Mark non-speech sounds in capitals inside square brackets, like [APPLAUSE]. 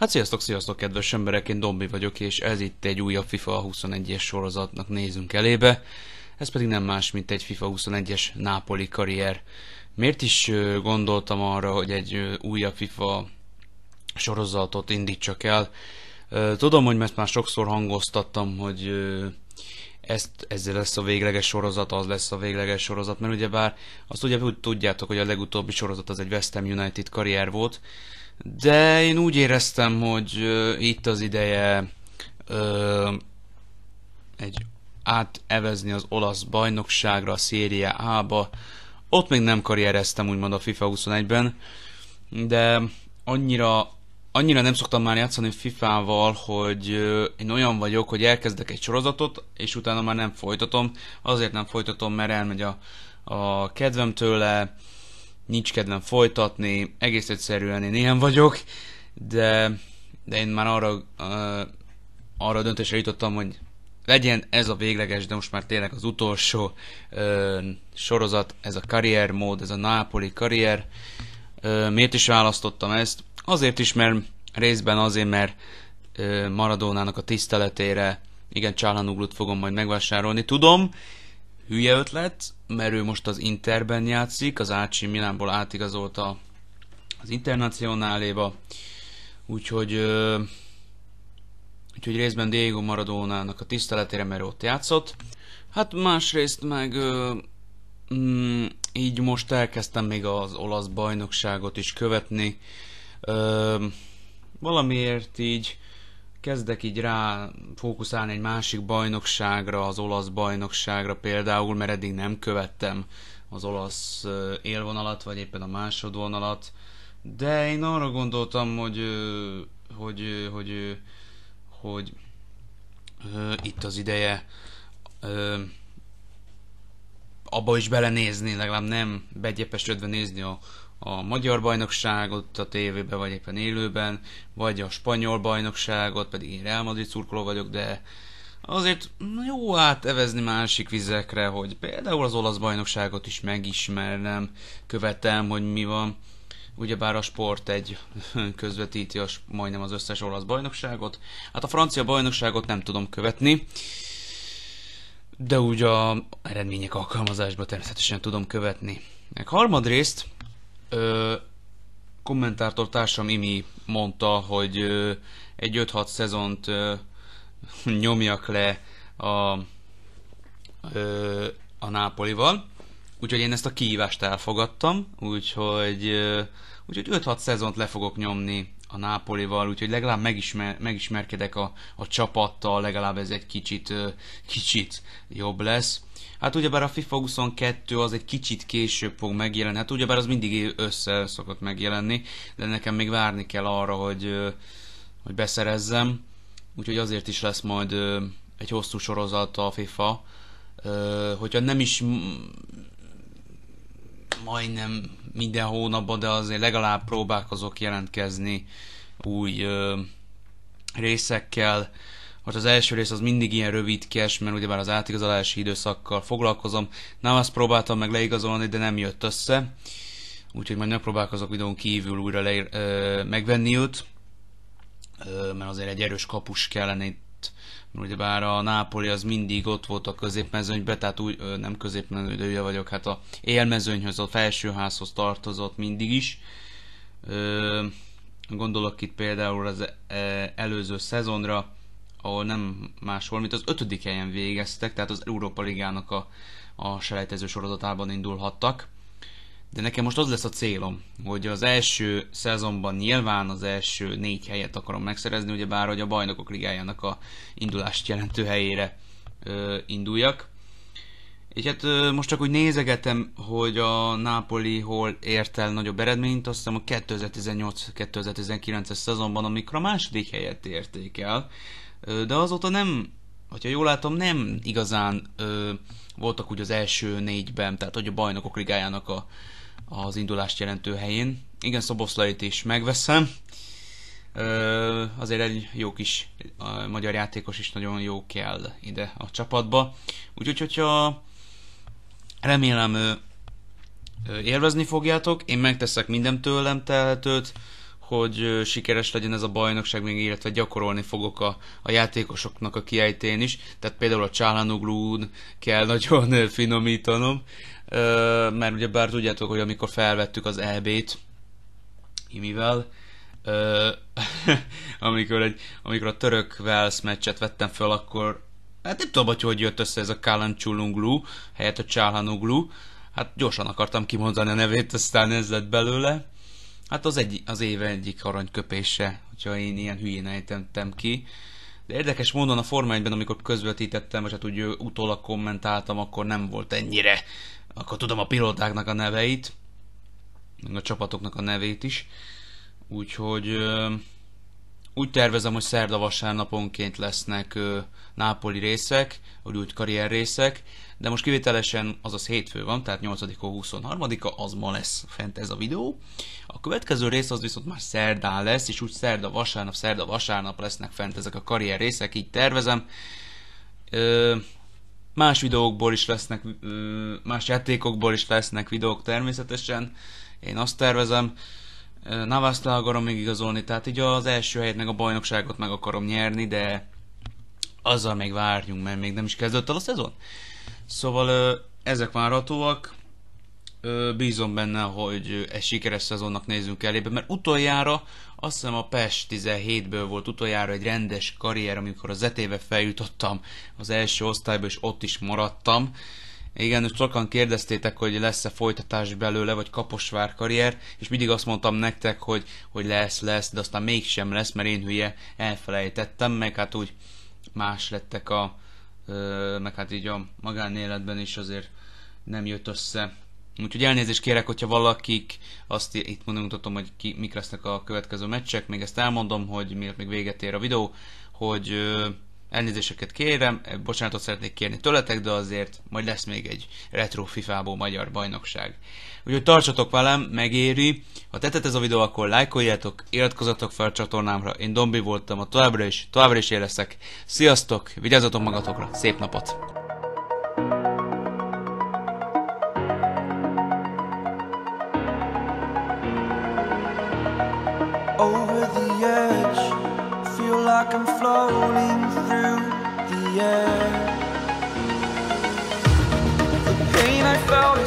Hát sziasztok, sziasztok kedves emberek, én Dombi vagyok, és ez itt egy újabb FIFA 21-es sorozatnak nézünk elébe. Ez pedig nem más, mint egy FIFA 21-es Napoli karrier. Miért is gondoltam arra, hogy egy újabb FIFA sorozatot indítsak el? Tudom, hogy mert már sokszor hangoztattam, hogy ezt, ezzel lesz a végleges sorozat, az lesz a végleges sorozat, mert ugyebár azt ugye úgy tudjátok, hogy a legutóbbi sorozat az egy West Ham United karrier volt, de én úgy éreztem, hogy uh, itt az ideje uh, egy átevezni az olasz bajnokságra, a Serie A-ba. Ott még nem karriereztem úgymond a FIFA 21-ben, de annyira annyira nem szoktam már játszani FIFA-val, hogy én olyan vagyok, hogy elkezdek egy sorozatot, és utána már nem folytatom. Azért nem folytatom, mert elmegy a, a kedvem tőle, nincs kedvem folytatni, egész egyszerűen én ilyen vagyok, de, de én már arra, uh, arra döntésre jutottam, hogy legyen ez a végleges, de most már tényleg az utolsó uh, sorozat, ez a karriermód, ez a Napoli karrier. uh, miért is választottam ezt? Azért is, mert Részben azért, mert Maradónának a tiszteletére igen, Csállanuglut fogom majd megvásárolni. Tudom, hülye ötlet, mert ő most az Interben játszik, az Ácsi Milánból átigazolta az Internacionáléba, úgyhogy, úgyhogy részben Diego Maradónának a tiszteletére, mert ott játszott. Hát másrészt meg ö, mm, így most elkezdtem még az olasz bajnokságot is követni. Ö, valamiért így kezdek így rá fókuszálni egy másik bajnokságra, az olasz bajnokságra például, mert eddig nem követtem az olasz élvonalat, vagy éppen a másodvonalat, de én arra gondoltam, hogy hogy, hogy, hogy, hogy itt az ideje abba is belenézni, legalább nem begyepesedve nézni a, a magyar bajnokságot a tévében, vagy éppen élőben, vagy a spanyol bajnokságot, pedig én Real Madrid szurkoló vagyok, de azért jó átevezni másik vizekre, hogy például az olasz bajnokságot is megismernem, követem, hogy mi van. Ugyebár a sport egy [LAUGHS] közvetíti a, majdnem az összes olasz bajnokságot. Hát a francia bajnokságot nem tudom követni, de úgy a eredmények alkalmazásba természetesen tudom követni. Meg harmadrészt ö, kommentátor társam Imi mondta, hogy ö, egy 5-6 szezont ö, nyomjak le a, ö, a Nápolival, úgyhogy én ezt a kihívást elfogadtam, úgyhogy, ö, úgyhogy 5-6 szezont le fogok nyomni a Nápolival, úgyhogy legalább megismer, megismerkedek a, a csapattal, legalább ez egy kicsit, kicsit jobb lesz. Hát ugyebár a FIFA 22 az egy kicsit később fog megjelenni, hát ugyebár az mindig össze szokott megjelenni, de nekem még várni kell arra, hogy, hogy beszerezzem, úgyhogy azért is lesz majd egy hosszú sorozat a FIFA, hogyha nem is majdnem minden hónapban, de azért legalább próbálkozok jelentkezni új ö, részekkel. Most az első rész az mindig ilyen rövidkes, mert ugyebár az átigazolási időszakkal foglalkozom. Nem azt próbáltam meg leigazolni, de nem jött össze. Úgyhogy majd megpróbálkozok videón kívül újra le, ö, megvenni őt, ö, mert azért egy erős kapus kellene itt Ugyebár a Nápoli az mindig ott volt a középmezőnybe, tehát úgy nem középmezőnybe vagyok, hát a élmezőnyhöz, a felsőházhoz tartozott mindig is. Gondolok itt például az e, előző szezonra, ahol nem máshol, mint az ötödik helyen végeztek, tehát az Európa Ligának a, a selejtező sorozatában indulhattak de nekem most az lesz a célom, hogy az első szezonban nyilván az első négy helyet akarom megszerezni, ugye bár hogy a bajnokok ligájának a indulást jelentő helyére ö, induljak. És hát ö, most csak úgy nézegetem, hogy a Napoli hol ért el nagyobb eredményt, azt hiszem a 2018-2019-es szezonban, amikor a második helyet érték el, ö, de azóta nem, hogyha jól látom, nem igazán ö, voltak úgy az első négyben, tehát hogy a bajnokok ligájának a, az indulást jelentő helyén. Igen, Szoboszlait is megveszem. Ö, azért egy jó kis a magyar játékos is nagyon jó kell ide a csapatba. Úgyhogy, hogyha remélem élvezni fogjátok, én megteszek minden tőlem telhetőt, hogy sikeres legyen ez a bajnokság, még illetve gyakorolni fogok a, a játékosoknak a kiejtén is. Tehát például a Csálánoglún kell [LAUGHS] nagyon finomítanom, mert ugye bár tudjátok, hogy amikor felvettük az EB-t, imivel, [LAUGHS] amikor, egy, amikor a török Wales meccset vettem föl, akkor hát nem tudom, hogy jött össze ez a Kálan Csulunglu, helyett a Csálanuglu. Hát gyorsan akartam kimondani a nevét, aztán ez lett belőle. Hát az, egy, az éve egyik aranyköpése, hogyha én ilyen hülyén ejtettem ki. De érdekes módon a Forma 1-ben, amikor közvetítettem, vagy hát úgy utólag kommentáltam, akkor nem volt ennyire. Akkor tudom a pilótáknak a neveit, meg a csapatoknak a nevét is. Úgyhogy úgy tervezem, hogy szerda vasárnaponként lesznek ö, nápoli részek, vagy úgy karrier részek, de most kivételesen, azaz hétfő van, tehát 8-a, 23-a, az ma lesz fent ez a videó. A következő rész az viszont már szerdán lesz, és úgy szerda vasárnap, szerda vasárnap lesznek fent ezek a karrier részek, így tervezem. Ö, más videókból is lesznek, ö, más játékokból is lesznek videók természetesen, én azt tervezem. Navasztra akarom még igazolni, tehát így az első helyet meg a bajnokságot meg akarom nyerni, de azzal még várjunk, mert még nem is kezdődött el a szezon. Szóval ezek várhatóak. Bízom benne, hogy egy sikeres szezonnak nézzünk elébe, mert utoljára azt hiszem a PES 17-ből volt utoljára egy rendes karrier, amikor az etébe feljutottam az első osztályba, és ott is maradtam. Igen, sokan kérdeztétek, hogy lesz-e folytatás belőle, vagy Kaposvár karrier, és mindig azt mondtam nektek, hogy, hogy lesz, lesz, de aztán mégsem lesz, mert én hülye elfelejtettem, meg hát úgy más lettek a, ö, meg hát így a magánéletben is azért nem jött össze. Úgyhogy elnézést kérek, hogyha valakik, azt itt mondom, mutatom, hogy ki, mik lesznek a következő meccsek, még ezt elmondom, hogy miért még véget ér a videó, hogy ö, elnézéseket kérem, eh, bocsánatot szeretnék kérni tőletek, de azért majd lesz még egy retro fifa magyar bajnokság. Úgyhogy tartsatok velem, megéri. Ha tetett ez a videó, akkor lájkoljátok, iratkozzatok fel a csatornámra. Én Dombi voltam, a továbbra is, továbbra is éleszek. Sziasztok, vigyázzatok magatokra, szép napot! like I'm floating through the air. The pain I felt.